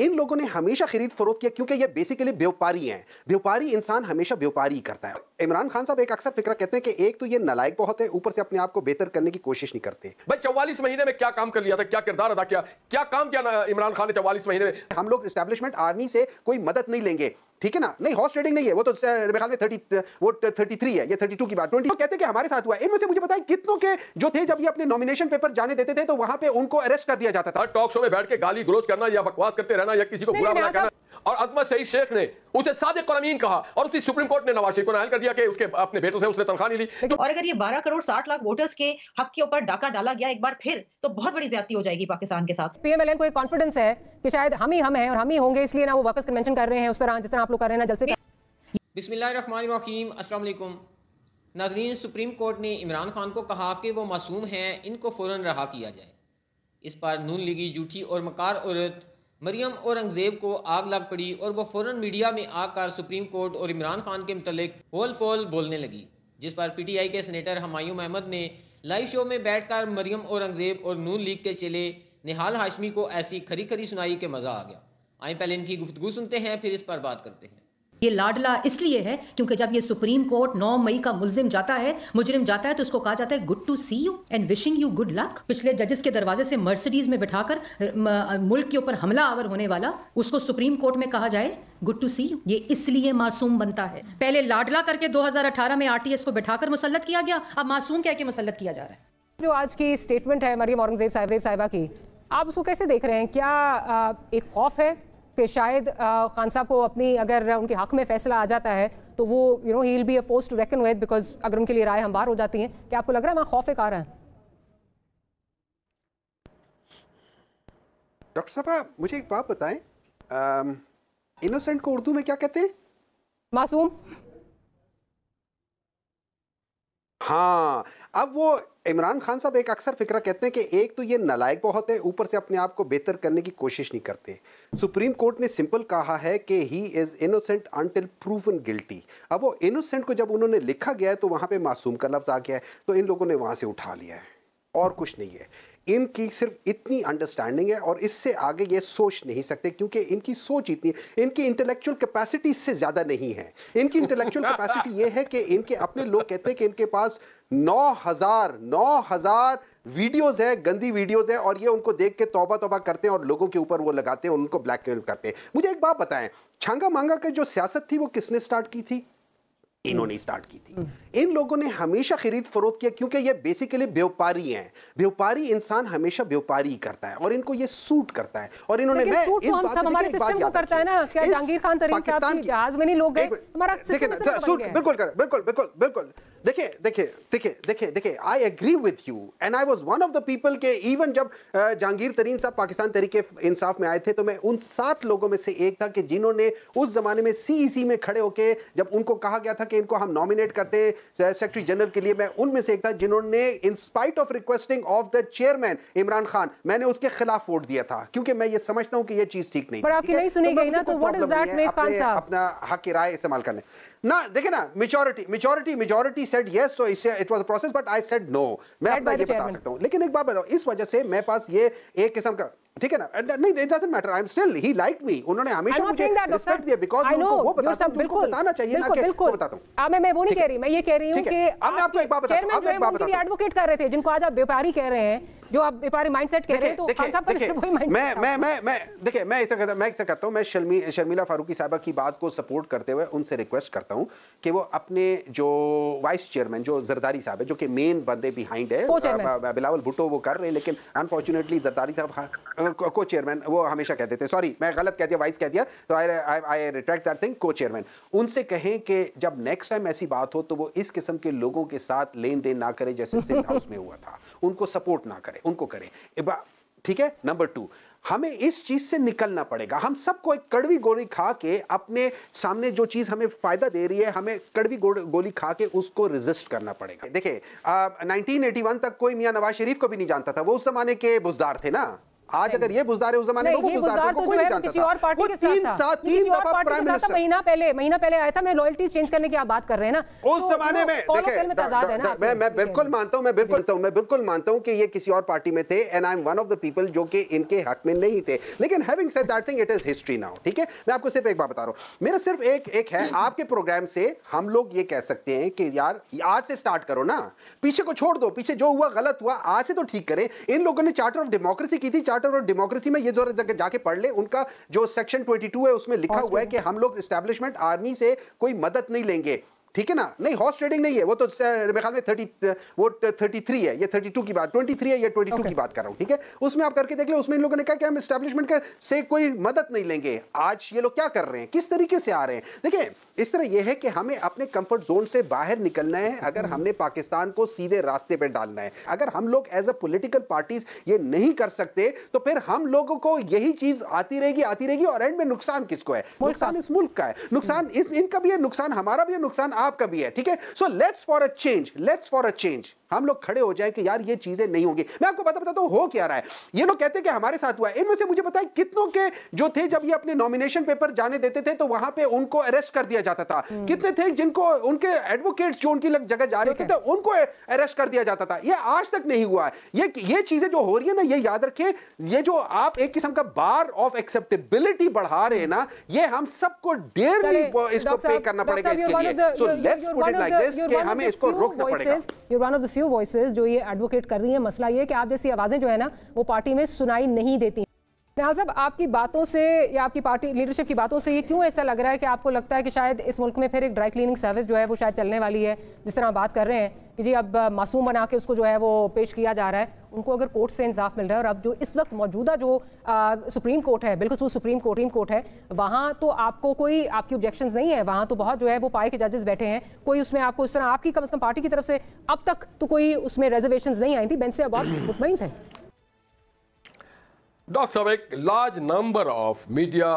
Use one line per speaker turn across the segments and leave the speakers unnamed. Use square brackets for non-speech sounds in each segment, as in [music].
इन लोगों ने हमेशा खरीद फरोख किया क्योंकि ये बेसिकली व्यापारी हैं व्यापारी इंसान हमेशा व्यापारी करता है इमरान खान साहब एक अक्सर फिक्र कहते हैं कि एक तो ये नलायक बहुत है ऊपर से अपने आप को बेहतर करने की कोशिश नहीं
करते भाई चौवालीस महीने में क्या काम कर लिया था क्या किरदार अदा किया क्या काम किया इमरान खान ने चौवालीस महीने में
हम लोग स्टैब्लिशमेंट आर्मी से कोई मदद नहीं लेंगे ठीक है ना नहीं हॉर्स ट्रेडिंग नहीं है वो तो uh, मेरे ख्याल में थर्टी uh, वो थर्टी तो थ्री है या थर्टी टू की बात ट्वेंटी कहते कि हमारे साथ हुआ इनमें से मुझे बताएं कितनों के जो थे जब ये अपने
नॉमिनेशन पेपर जाने देते थे तो वहां पे उनको अरेस्ट कर दिया जाता था टॉक हाँ, शो में बैठ के गाली गलोच करना या बकवास करते रहना या किसी को बुरा बना करना और अजमत सईद शेख ने उसे सादे कुरमीन कहा और उसी सुप्रीम कोर्ट ने नवाज शरीफ को नायल कर दिया कि उसके अपने बेटों से उसने तनखा नहीं ली तो और अगर
ये 12 करोड़ 60 लाख वोटर्स के हक के ऊपर डाका डाला गया एक बार फिर तो बहुत बड़ी ज्यादा हो जाएगी पाकिस्तान के साथ पीएमएलएन को एक कॉन्फिडेंस है कि शायद हम ही
हम हैं और हम ही होंगे इसलिए ना वो वर्कर्स कन्वेंशन कर रहे हैं उस तरह जिस तरह आप लोग कर रहे हैं ना जलसे
बिस्मिल्लाहिर्रहमानिर्रहीम अस्सलाम नाजरीन सुप्रीम कोर्ट ने इमरान खान को कहा कि वो मासूम हैं इनको फ़ौर रहा किया जाए इस पर नून लीगी जूठी और मकार औरत मरियम औरंगजेब को आग लग पड़ी और वह फ़ौरन मीडिया में आकर सुप्रीम कोर्ट और इमरान खान के मतलब होल फोल बोलने लगी जिस पर पी टी आई के सनेटर हमायूं अहमद ने लाइव शो में बैठ कर मरियम औरंगजेब और नून लीग के चेले निहाल हाशमी को ऐसी खरी खरी सुनाई कि मज़ा आ गया आए पहले इनकी गुफ्तु सुनते हैं फिर इस पर बात करते हैं
ये लाडला इसलिए है क्योंकि जब ये सुप्रीम कोर्ट 9 मई का मुलजिम जाता है मुजरिम जाता है तो उसको कहा जाता है good to see you and wishing you good luck पिछले जजेस के दरवाजे से मर्सिडीज में बिठाकर मुल्क के ऊपर हमला आवर होने वाला उसको सुप्रीम कोर्ट में कहा जाए गुड टू सी यू ये इसलिए मासूम बनता है पहले लाडला करके दो में आर को बिठाकर मुसलत किया गया अब मासूम कह के मुसलत किया जा रहा है जो आज
की स्टेटमेंट है मरियम औरंगजेब साहब साहिबा की आप उसको कैसे देख रहे हैं क्या एक खौफ है कि शायद खान साहब को अपनी अगर उनके हक में फैसला आ जाता है तो वो you know he force to reckon with because अगर उनके लिए राय बार हो जाती हैं क्या आपको लग रहा है वहाँ खौफ एक आ रहा है
डॉक्टर साहब मुझे एक बात बताएं इनोसेंट को उर्दू में क्या कहते हैं मासूम हाँ अब वो इमरान खान साहब एक अक्सर फिक्र कहते हैं कि एक तो ये नलायक बहुत है ऊपर से अपने आप को बेहतर करने की कोशिश नहीं करते सुप्रीम कोर्ट ने सिंपल कहा है कि he is innocent until proven guilty अब वो इनोसेंट को जब उन्होंने लिखा गया है तो वहाँ पे मासूम का लफ्ज़ आ गया है तो इन लोगों ने वहाँ से उठा लिया है और कुछ नहीं है इनकी सिर्फ इतनी अंडरस्टैंडिंग है और इससे आगे ये सोच नहीं सकते क्योंकि इनकी सोच इतनी इनकी इंटेलेक्चुअल कैपेसिटी इससे ज़्यादा नहीं है इनकी इंटेलेक्चुअल कैपेसिटी ये है कि इनके अपने लोग कहते हैं कि इनके पास नौ हजार नौ हजार वीडियोज है गंदी वीडियोज है और ये उनको देख के तौबा तोबा करते हैं और लोगों के ऊपर वो लगाते हैं उनको ब्लैकमेल करते हैं मुझे एक बात बताएं छांगा मांगा की जो सियासत थी वो किसने स्टार्ट की थी इन्होंने स्टार्ट की थी हम्म। इन लोगों ने हमेशा खरीद फरोख्त किया क्योंकि ये बेसिकली व्यापारी हैं व्यापारी इंसान हमेशा व्यापारी करता है और इनको ये सूट करता है और इन्होंने मैं इस बात करता है ना क्या जहांगीर खान
जहाज में नहीं लोग गए हमारा सूट
बिल्कुल कर बिल्कुल बिल्कुल बिल्कुल देखिए देखिए देखिए देखिए देखिए I agree you and I was one of the people के इवन जब जहांगीर तरीन साहब पाकिस्तान तरीके इंसाफ में आए थे तो मैं उन सात लोगों में से एक था कि जिन्होंने उस जमाने में सीईसी e में खड़े होकर जब उनको कहा गया था कि इनको हम नॉमिनेट करते हैं सेक्रेटरी जनरल के लिए मैं उनमें से एक था जिन्होंने in spite of requesting of the chairman Imran Khan मैंने उसके खिलाफ वोट दिया था क्योंकि मैं ये समझता हूं कि यह चीज ठीक नहीं तो तो अपना हक राय इस्तेमाल करने ना देखे ना मेजोरिटी मेजोरिटी मेजोरिटी सेट ये it was process but I said no मैं अपना ये बता सकता हूँ लेकिन एक बात बताओ इस वजह से मेरे पास ये एक किस्म का ठीक है ना नहीं it doesn't matter I am still he like me उन्होंने हमेशा मुझे रिस्पेक्ट दिया बिकॉज़ उनको वो बताता हूं उनको बताना चाहिए ना कि मैं बताता हूं
आ मैं मैं वो नहीं कह रही मैं ये कह रही हूं कि अब मैं आपको एक बात बताता हूं अब मैं एक बात बताता हूं एडवोकेट कर रहे थे जिनको आज आप व्यापारी कह रहे हैं जो आप व्यापारी माइंडसेट कह रहे हैं तो
खान साहब का वही माइंडसेट मैं मैं मैं देखिए मैं ऐसा करता मैं ऐसा करता हूं मैं शर्मी शर्मिला फारूकी साहबा की बात को सपोर्ट करते हुए उनसे रिक्वेस्ट करता हूं कि वो अपने जो वाइस चेयरमैन जो जरदारी साहब है जो कि मेन बंदे बिहाइंड है बिलावल भुट्टो वो कर रहे हैं लेकिन अनफॉर्चुनेटली जरदारी साहब को चेयरमैन वो हमेशा कहते थे सॉरी मैं गलत कह दिया वाइस कह दिया तो I I retract that thing को चेयरमैन उनसे कहें कि जब नेक्स्ट टाइम ऐसी बात हो तो वो इस किस्म के लोगों के साथ लेन देन ना करें जैसे सिंध [laughs] हाउस में हुआ था उनको सपोर्ट ना करें करें उनको करें ठीक है नंबर टू हमें इस चीज से निकलना पड़ेगा हम सबको एक कड़वी गोली खा के अपने सामने जो चीज हमें फायदा दे रही है हमें कड़वी गोली खा के उसको रिजिस्ट करना पड़ेगा देखिए 1981 तक कोई मियां नवाज शरीफ को भी नहीं जानता था वो उस जमाने के बुजदार थे ना आज अगर ये बुजदार है उस जमाने में वो बुजदार तो कोई नहीं किसी और पार्टी के साथ था तीन दफा प्राइम मिनिस्टर महीना
पहले महीना पहले आया था मैं लॉयल्टीज चेंज करने की आप बात कर रहे हैं ना उस तो जमाने में देखिए मैं
मैं बिल्कुल मानता हूं मैं बिल्कुल मानता तो, हूं मैं बिल्कुल मानता हूं कि ये किसी और पार्टी में थे and I am one of the people जो कि इनके हक में नहीं थे लेकिन having said that thing it is history now ठीक है मैं आपको सिर्फ एक बात बता रहा हूं मेरा सिर्फ एक एक है हम्म। आपके प्रोग्राम से हम लोग ये कह सकते हैं कि यार आज से स्टार्ट करो ना पीछे को छोड़ दो पीछे जो हुआ गलत हुआ आज से तो ठीक करें इन लोगों ने चार्टर ऑफ डेमोक्रेसी की थी चार्टर और डेमोक्रेसी में ये जो जाके पढ़ ले उनका जो सेक्शन 22 है उसमें लिखा हुआ है कि हम लोग स्टैब्लिशमेंट आर्मी से कोई मदद नहीं लेंगे ठीक है ना नहीं हॉर्स ट्रेडिंग नहीं है वो तो uh, मेरे ख्याल में थर्टी uh, वो थर्टी uh, थ्री है या थर्टी टू की बात ट्वेंटी थ्री है या ट्वेंटी टू okay. की बात कर रहा हूँ ठीक है उसमें आप करके देख लो उसमें इन लोगों ने कहा कि हम स्टैब्लिशमेंट से कोई मदद नहीं लेंगे आज ये लोग क्या कर रहे हैं किस तरीके से आ रहे हैं देखिए इस तरह यह है कि हमें अपने कंफर्ट जोन से बाहर निकलना है अगर हम्म। हमने पाकिस्तान को सीधे रास्ते पर डालना है अगर हम लोग एज अ पोलिटिकल पार्टीज ये नहीं कर सकते तो फिर हम लोगों को यही चीज आती रहेगी आती रहेगी और एंड में नुकसान किसको है नुकसान इस मुल्क का है नुकसान इनका भी है नुकसान हमारा भी है नुकसान आपका भी है ठीक है so let's for a change let's for a change हम लोग खड़े हो जाए कि यार ये चीजें नहीं होंगी मैं आपको बता बताता हूँ हो क्या रहा है ये लोग कहते कि हमारे साथ हुआ है इनमें से मुझे बताए कितनों के जो थे जब ये अपने नॉमिनेशन पेपर जाने देते थे तो वहां पे उनको अरेस्ट कर दिया जाता था हम्म। कितने थे जिनको उनके एडवोकेट्स जो उनकी जगह जा रहे थे तो उनको अरेस्ट कर दिया जाता था ये आज तक नहीं हुआ है ये ये चीजें जो हो रही है ना ये याद रखें ये जो आप एक किस्म का बार ऑफ एक्सेप्टेबिलिटी बढ़ा रहे हैं ना ये हम सबको डेयरली इसको पे करना पड़ेगा इसके लिए so let's put it like this कि हमें इसको रोकना पड़ेगा
फ्यू वॉइस जो ये एडवोकेट कर रही हैं मसला ये है कि आप जैसी आवाज़ें जो है ना वो पार्टी में सुनाई नहीं देती निहाल साहब आपकी बातों से या आपकी पार्टी लीडरशिप की बातों से ये क्यों ऐसा लग रहा है कि आपको लगता है कि शायद इस मुल्क में फिर एक ड्राई क्लीनिंग सर्विस जो है वो शायद चलने वाली है जिस तरह आप बात कर रहे हैं कि जी अब मासूम बना के उसको जो है वो पेश किया जा रहा है उनको अगर कोर्ट से इंसाफ मिल रहा है और अब जो इस वक्त मौजूदा जो आ, सुप्रीम कोर्ट है बिल्कुल सुप्रीम कोर्टीम कोर्ट है वहाँ तो आपको कोई आपकी ऑब्जेक्शन नहीं है वहाँ तो बहुत जो है वो पाए के जजेस बैठे हैं कोई उसमें आपको इस तरह आपकी कम अज़ कम पार्टी की तरफ से अब तक तो कोई उसमें रिजर्वेशन नहीं आई थी बेंच से अब बहुत मुतमिन थे
डॉक्टर साहब एक large number of media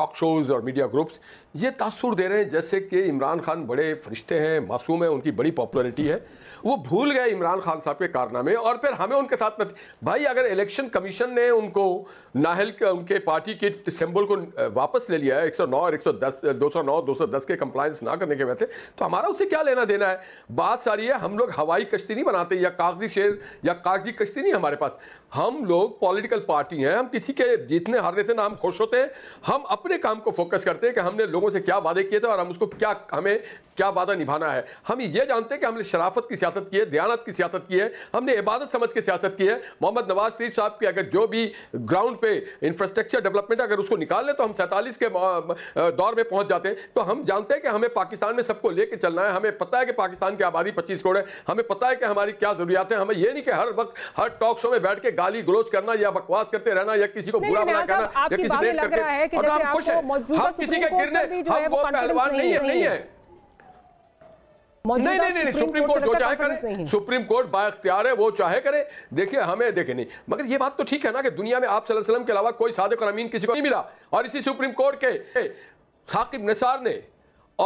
talk shows और मीडिया ग्रुप्स ये तासुर दे रहे हैं जैसे कि इमरान खान बड़े फरिश्ते हैं मासूम हैं उनकी बड़ी पॉपुलरिटी है वो भूल गए इमरान खान साहब के कारनामे और फिर हमें उनके साथ नत... भाई अगर इलेक्शन कमीशन ने उनको नाहल के उनके पार्टी के सिंबल को वापस ले लिया है 109 और 110 209 210 के कंप्लाइंस ना करने के वजह से तो हमारा उससे क्या लेना देना है बात सारी है हम लोग हवाई कश्ती नहीं बनाते या कागजी शेर या कागजी कश्ती नहीं हमारे पास हम लोग पॉलिटिकल पार्टी हैं हम किसी के जीतने हारने से ना हम खुश होते हैं हम अपने काम को फोकस करते हैं कि हमने लोगों लोगों से क्या वादे किए थे और हम उसको क्या हमें क्या वादा निभाना है हम ये जानते हैं कि हमने शराफत की सियासत की है दयानत की सियासत की है हमने इबादत समझ के सियासत की है मोहम्मद नवाज शरीफ साहब की अगर जो भी ग्राउंड पे इंफ्रास्ट्रक्चर डेवलपमेंट अगर उसको निकाल लें तो हम सैंतालीस के दौर में पहुंच जाते तो हम जानते हैं कि हमें पाकिस्तान में सबको लेके चलना है हमें पता है कि पाकिस्तान की आबादी पच्चीस करोड़ है हमें पता है कि हमारी क्या जरूरियात है हमें ये नहीं कि हर वक्त हर टॉक शो में बैठ के गाली गलोच करना या बकवास करते रहना या किसी को बुरा बना करना या किसी देख करके हम खुश हैं हम किसी के गिरने भी वो पहलवान नहीं है नहीं है नहीं नहीं नहीं सुप्रीम कोर्ट जो चाहे करे सुप्रीम कोर्ट बाख्तियार है वो चाहे करे देखिए हमें देखे नहीं मगर ये बात तो ठीक है ना कि दुनिया में आप वसल्लम के अलावा कोई साधक और अमीन किसी को नहीं मिला और इसी सुप्रीम कोर्ट के साकिब निसार ने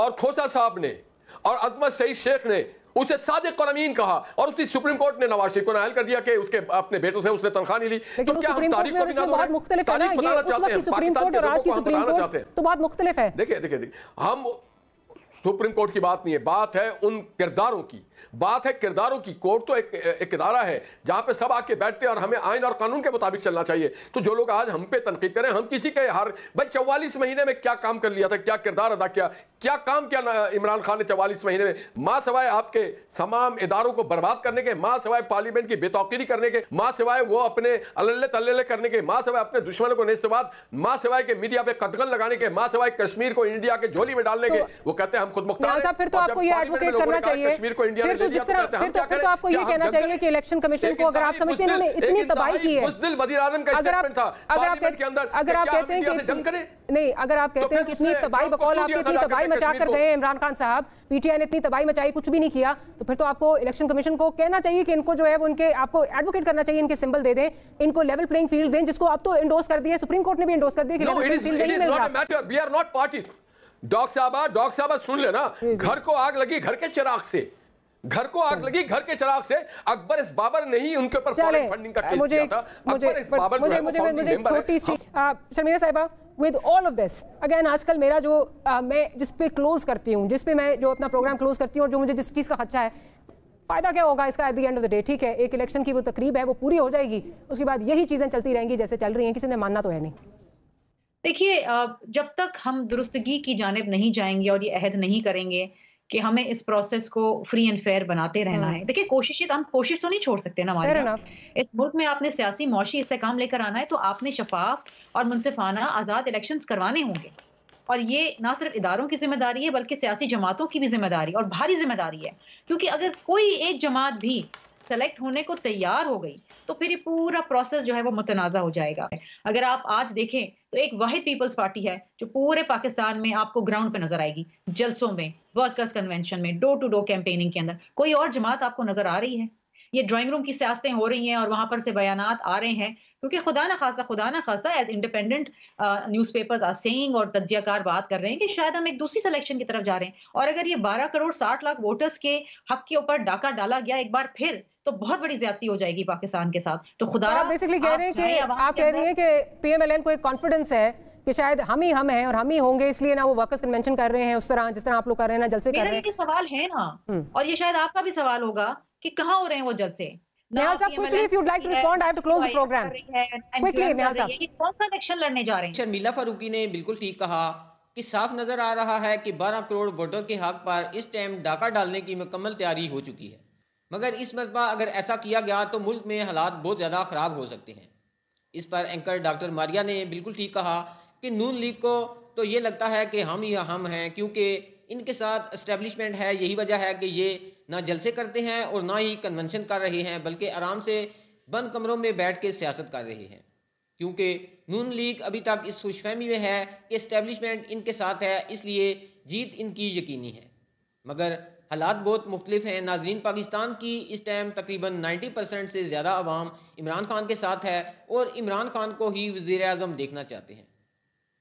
और खोसा साहब ने और अजमत सईद शेख ने उसे सादिक कमीन कहा और उसकी सुप्रीम कोर्ट ने नवाज शरीफ को नायल कर दिया कि उसके अपने बेटों से उसने तनख्वाह नहीं ली तो क्या हम तारीख को भी चाहते हैं पाकिस्तान के लोगों को बताना चाहते हैं तो बात मुख्तलिफ है देखिए देखिए हम सुप्रीम कोर्ट की बात नहीं है बात है उन किरदारों की बात है किरदारों की कोर्ट तो एक इदारा है जहां पे सब आके बैठते हैं और हमें आयन और कानून के मुताबिक चलना चाहिए तो जो लोग आज हम पे तनकीद करें हम किसी के हर भाई चौवालीस महीने में क्या काम कर लिया था क्या किरदार अदा किया क्या काम किया इमरान खान ने चवालीस महीने में माँ सवाए आपके तमाम इदारों को बर्बाद करने के माँ सवाए पार्लियामेंट की बेतौकीरी करने के माँ सिवाय वो अपने अल्ले तल्ले करने के माँ सिवाय अपने दुश्मनों को नेस्तवाद माँ सिवाय के मीडिया पे कदगल लगाने के माँ सिवाय कश्मीर को इंडिया के झोली में डालने के तो वो कहते हैं हम हम खुद मुख्तार हैं फिर तो आपको ये एडवोकेट करना चाहिए कश्मीर को इंडिया में तो तो जिस तरह फिर तो फिर तो, तो आपको ये कहना
चाहिए कि इलेक्शन कमीशन को अगर आप समझते हैं इन्होंने इतनी तबाही की है उस दिल वजीर आजम का अगर आप अगर आप अगर आप कहते हैं कि जंग करें नहीं अगर आप कहते हैं कि इतनी तबाही बकौल आप इतनी तबाही मचा कर गए इमरान खान साहब पीटीआई ने इतनी तबाही मचाई कुछ भी नहीं किया तो फिर तो आपको इलेक्शन कमीशन को कहना चाहिए कि इनको जो है उनके आपको एडवोकेट करना चाहिए इनके सिंबल दे दें इनको लेवल प्लेइंग फील्ड दें जिसको अब तो इंडोस कर दिया सुप्रीम कोर्ट ने भी इंडोस कर दिया
डॉक्टर साहब डॉक्टर साहब सुन लेना घर को आग लगी घर के चिराग से घर को आग लगी घर के चिराग से अकबर इस बाबर ने ही उनके ऊपर
फॉरेन फंडिंग का केस किया था अकबर इस बाबर मुझे मुझे मुझे छोटी
सी हाँ। शर्मिला साहिबा with all of this again आजकल मेरा जो आ, मैं जिस पे क्लोज करती हूँ जिस पे मैं जो अपना प्रोग्राम क्लोज करती हूँ और जो मुझे जिस चीज़ का खर्चा है फायदा क्या होगा इसका at the end of the day ठीक है एक इलेक्शन की वो तकरीब है वो पूरी हो जाएगी उसके बाद यही चीज़ें चलती रहेंगी जैसे चल रही हैं किसी ने मानना तो है नहीं
देखिए जब तक हम दुरुस्तगी की जानब नहीं जाएंगे और ये अहद नहीं करेंगे कि हमें इस प्रोसेस को फ्री एंड फेयर बनाते रहना हाँ। है देखिए कोशिश तो हम कोशिश तो नहीं छोड़ सकते ना हमारे इस मुल्क में आपने सियासी मुशी काम लेकर आना है तो आपने शफाफ और मुनसिफाना आज़ाद इलेक्शन करवाने होंगे और ये ना सिर्फ इदारों की जिम्मेदारी है बल्कि सियासी जमातों की भी जिम्मेदारी और भारी जिम्मेदारी है क्योंकि अगर कोई एक जमात भी सेलेक्ट होने को तैयार हो गई तो फिर ये पूरा प्रोसेस जो है वो मुतनाज़ा हो जाएगा अगर आप आज देखें तो एक वाहिद पीपल्स पार्टी है जो पूरे पाकिस्तान में आपको ग्राउंड पे नजर आएगी जलसों में वर्कर्स कन्वेंशन में डोर टू डोर कैंपेनिंग के अंदर कोई और जमात आपको नजर आ रही है ये ड्राइंग रूम की सियासतें हो रही हैं और वहाँ पर से बयान आ रहे हैं क्योंकि खुदा ना खासा खुदा ना खासा as independent newspapers are saying और तजियाकार बात कर रहे हैं कि शायद हम एक दूसरी सिलेक्शन की तरफ जा रहे हैं और अगर ये बारह करोड़ साठ लाख वोटर्स के हक के ऊपर डाका डाला गया एक बार फिर तो बहुत बड़ी ज्यादती हो जाएगी पाकिस्तान के साथ तो खुदा आप बेसिकली कह रहे हैं कि आप कह रही है
कि पीएमएलएन को एक कॉन्फिडेंस है कि शायद हम ही हम हैं और हम ही होंगे इसलिए ना वो वर्कर्स कन्वेंशन कर रहे हैं उस तरह जिस तरह आप लोग कर रहे हैं ना जलसे कर रहे हैं
सवाल है ना हम्म। और ये शायद आपका भी सवाल होगा कि कहा हो रहे हैं वो जलसे तो अच्छा,
फारूकी ने बिल्कुल ठीक कहा कि साफ नजर आ रहा है कि 12 करोड़ वोटर के हक पर इस टाइम डाका डालने की मुकम्मल तैयारी हो चुकी है मगर इस मरतबा अगर ऐसा किया गया तो मुल्क में हालात बहुत ज़्यादा ख़राब हो सकते हैं इस पर एंकर डॉक्टर मारिया ने बिल्कुल ठीक कहा कि नून लीग को तो ये लगता है कि हम ही हम हैं क्योंकि इनके साथ इस्टेब्लिशमेंट है यही वजह है कि ये ना जलसे करते हैं और ना ही कन्वेंशन कर रहे हैं बल्कि आराम से बंद कमरों में बैठ के सियासत कर रहे हैं क्योंकि नून लीग अभी तक इस खुशफहमी में है कि इस्टेब्लिशमेंट इनके साथ है इसलिए जीत इनकी यकीनी है मगर हालात बहुत मुख्तलिफ हैं नाजरीन पाकिस्तान की इस टाइम तकरीबन नाइन्टी परसेंट से ज़्यादा आवाम इमरान खान के साथ है और इमरान खान को ही वजीर अजम देखना चाहते हैं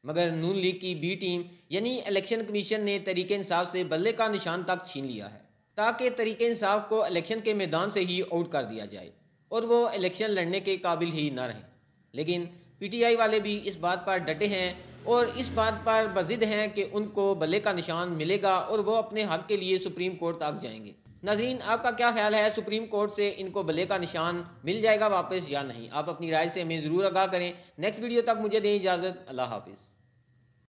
मगर नून लीग की बी टीम यानी इलेक्शन कमीशन ने तरीके इंसाफ से बल्ले का निशान तक छीन लिया है ताकि तरीके इंसाफ को इलेक्शन के मैदान से ही आउट कर दिया जाए और वो इलेक्शन लड़ने के काबिल ही ना रहें लेकिन पीटीआई वाले भी इस बात पर डटे हैं और इस बात पर बजिद हैं कि उनको बल्ले का निशान मिलेगा और वो अपने हक के लिए सुप्रीम कोर्ट तक जाएंगे नाजरीन आपका क्या ख्याल है सुप्रीम कोर्ट से इनको बल्ले का निशान मिल जाएगा वापस या नहीं आप अपनी राय से हमें ज़रूर आगाह करें नेक्स्ट वीडियो तक मुझे दें इजाज़त अल्लाह हाफिज़